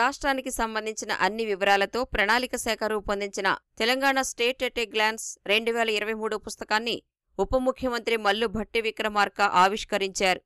రాష్ట్రానికి సంబంధించిన అన్ని వివరాలతో ప్రణాళిక శాఖ రూపొందించిన Telangana state at a glance రెండు వేల ఇరవై మూడు పుస్తకాన్ని ఉప ముఖ్యమంత్రి మల్లు భట్టి విక్రమార్క ఆవిష్కరించారు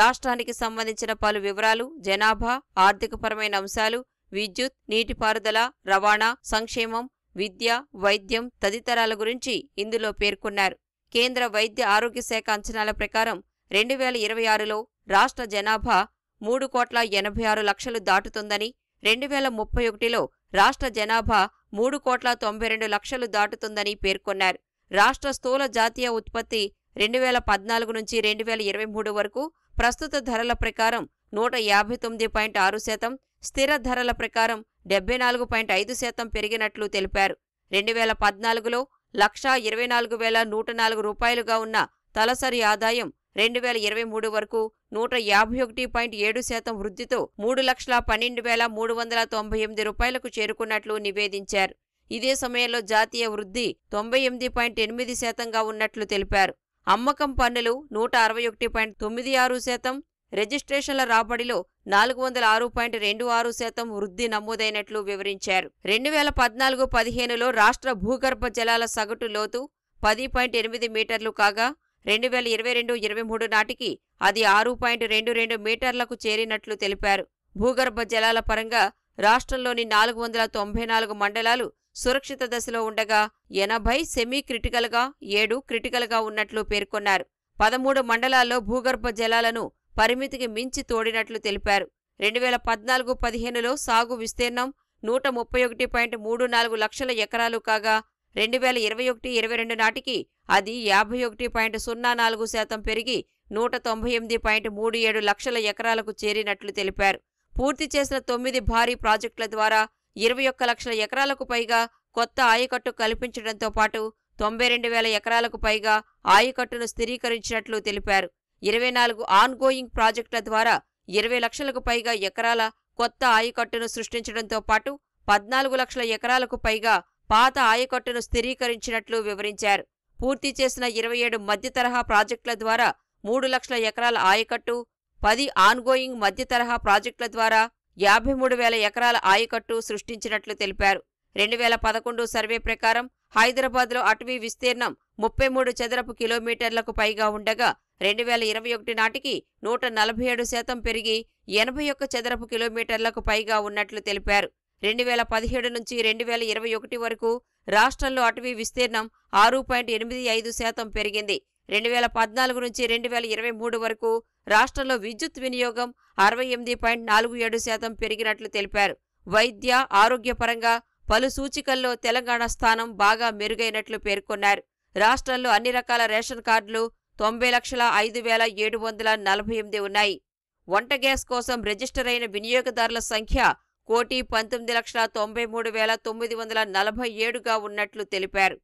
రాష్ట్రానికి సంబంధించిన పలు వివరాలు జనాభా ఆర్థికపరమైన అంశాలు విద్యుత్ నీటిపారుదల రవాణా సంక్షేమం విద్య వైద్యం తదితరాల గురించి ఇందులో పేర్కొన్నారు కేంద్ర వైద్య ఆరోగ్య శాఖ అంచనాల ప్రకారం రెండు వేల ఇరవై ఆరులో రాష్ట్ర జనాభా మూడు కోట్ల ఎనభై ఆరు లక్షలు దాటుతుందని రెండు వేల ముప్పై ఒకటిలో రాష్ట్ర జనాభా మూడు కోట్ల తొంభై రెండు లక్షలు దాటుతుందని పేర్కొన్నారు రాష్ట్ర స్థూల జాతీయ ఉత్పత్తి రెండు వేల పద్నాలుగు నుంచి రెండు వేల ఇరవై మూడు వరకు ప్రస్తుత ధరల ప్రకారం నూట యాభై తొమ్మిది పాయింట్ ఆరు శాతం స్థిర ధరల ప్రకారం డెబ్బై నాలుగు పాయింట్ ఐదు శాతం పెరిగినట్లు తెలిపారు రెండు వేల పద్నాలుగులో లక్షా ఇరవై నాలుగు వేల నూట నాలుగు రూపాయలుగా ఉన్న తలసరి ఆదాయం రెండు వేల ఇరవై మూడు వరకు నూట యాభై ఒకటి పాయింట్ ఏడు శాతం వృద్ధితో మూడు లక్షల పన్నెండు వేల మూడు వందల తొంభై ఎనిమిది రూపాయలకు చేరుకున్నట్లు నివేదించారు ఇదే సమయంలో జాతీయ వృద్ధి తొంభై ఎనిమిది పాయింట్ ఎనిమిది శాతంగా ఉన్నట్లు తెలిపారు అమ్మకం పన్నులు నూట అరవై ఒకటి పాయింట్ తొమ్మిది ఆరు శాతం రిజిస్ట్రేషన్ల రాబడిలో నాలుగు వందల ఆరు పాయింట్ రెండు ఆరు శాతం వృద్ధి నమోదైనట్లు వివరించారు రెండు వేల పద్నాలుగు పదిహేనులో రాష్ట్ర భూగర్భ జలాల సగటు లోతు పది పాయింట్ ఎనిమిది మీటర్లు కాగా రెండు వేల ఇరవై రెండు ఇరవై మూడు నాటికి అది ఆరు పాయింట్ రెండు రెండు మీటర్లకు చేరినట్లు తెలిపారు భూగర్భ జలాల పరంగా రాష్ట్రంలోని నాలుగు వందల తొంభై నాలుగు మండలాలు సురక్షిత దశలో ఉండగా ఎనభై సెమీ క్రిటికల్గా ఏడు క్రిటికల్గా ఉన్నట్లు పేర్కొన్నారు పదమూడు మండలాల్లో భూగర్భ జలాలను పరిమితికి మించి తోడినట్లు తెలిపారు రెండు వేల పద్నాలుగు పదిహేనులో సాగు విస్తీర్ణం నూట ముప్పై ఒకటి పాయింట్ మూడు నాలుగు లక్షల ఎకరాలు కాగా రెండు వేల ఇరవై ఒకటి ఇరవై రెండు నాటికి అది యాభై ఒకటి పాయింట్ సున్నా నాలుగు శాతం పెరిగి నూట తొంభై ఎనిమిది పాయింట్ మూడు ఏడు లక్షల ఎకరాలకు చేరినట్లు తెలిపారు పూర్తి చేసిన తొమ్మిది భారీ ప్రాజెక్టుల ద్వారా ఇరవై ఒక్క లక్షల ఎకరాలకు పైగా కొత్త ఆయకట్టు కల్పించడంతో పాటు తొంభై రెండు వేల ఎకరాలకు పైగా ఆయకట్టును స్థిరీకరించినట్లు తెలిపారు ఇరవై నాలుగు ఆన్గోయింగ్ ప్రాజెక్టుల ద్వారా ఇరవై లక్షలకు పైగా ఎకరాల కొత్త ఆయకట్టును సృష్టించడంతో పాటు పద్నాలుగు లక్షల ఎకరాలకు పైగా పాత ఆయకట్టును స్థిరీకరించినట్లు వివరించారు పూర్తి చేసిన ఇరవై ఏడు మధ్యతరహా ప్రాజెక్టుల ద్వారా మూడు లక్షల ఎకరాల ఆయకట్టు పది ఆన్గోయింగ్ మధ్యతరహా ప్రాజెక్టుల ద్వారా యాభై మూడు వేల ఎకరాల ఆయకట్టు సృష్టించినట్లు తెలిపారు రెండు వేల పదకొండు సర్వే ప్రకారం హైదరాబాద్లో అటవీ విస్తీర్ణం ముప్పై మూడు చదరపు కిలోమీటర్లకు పైగా ఉండగా రెండు వేల ఇరవై ఒకటి నాటికి నూట నలభై ఏడు శాతం పెరిగి ఎనభై ఒక్క చదరపు కిలోమీటర్లకు పైగా ఉన్నట్లు తెలిపారు రెండు వేల పదిహేడు నుంచి రెండు వేల ఇరవై ఒకటి వరకు రాష్ట్రంలో అటవీ విస్తీర్ణం ఆరు పాయింట్ ఎనిమిది ఐదు శాతం పెరిగింది రెండు వేల పద్నాలుగు నుంచి రెండు వేల ఇరవై మూడు వరకు రాష్ట్రంలో విద్యుత్ వినియోగం అరవై ఎనిమిది పాయింట్ నాలుగు ఏడు శాతం పెరిగినట్లు తెలిపారు వైద్య ఆరోగ్యపరంగా పలు సూచికల్లో తెలంగాణ స్థానం బాగా మెరుగైనట్లు పేర్కొన్నారు రాష్ట్రంలో అన్ని రకాల రేషన్ కార్డులు తొంభై లక్షల ఐదు వేల ఏడు వందల నలభై ఎనిమిది ఉన్నాయి వంట గ్యాస్ కోసం రిజిస్టర్ అయిన వినియోగదారుల సంఖ్య కోటి పంతొమ్మిది లక్షల తొంభై మూడు వేల తొమ్మిది వందల నలభై ఏడుగా ఉన్నట్లు తెలిపారు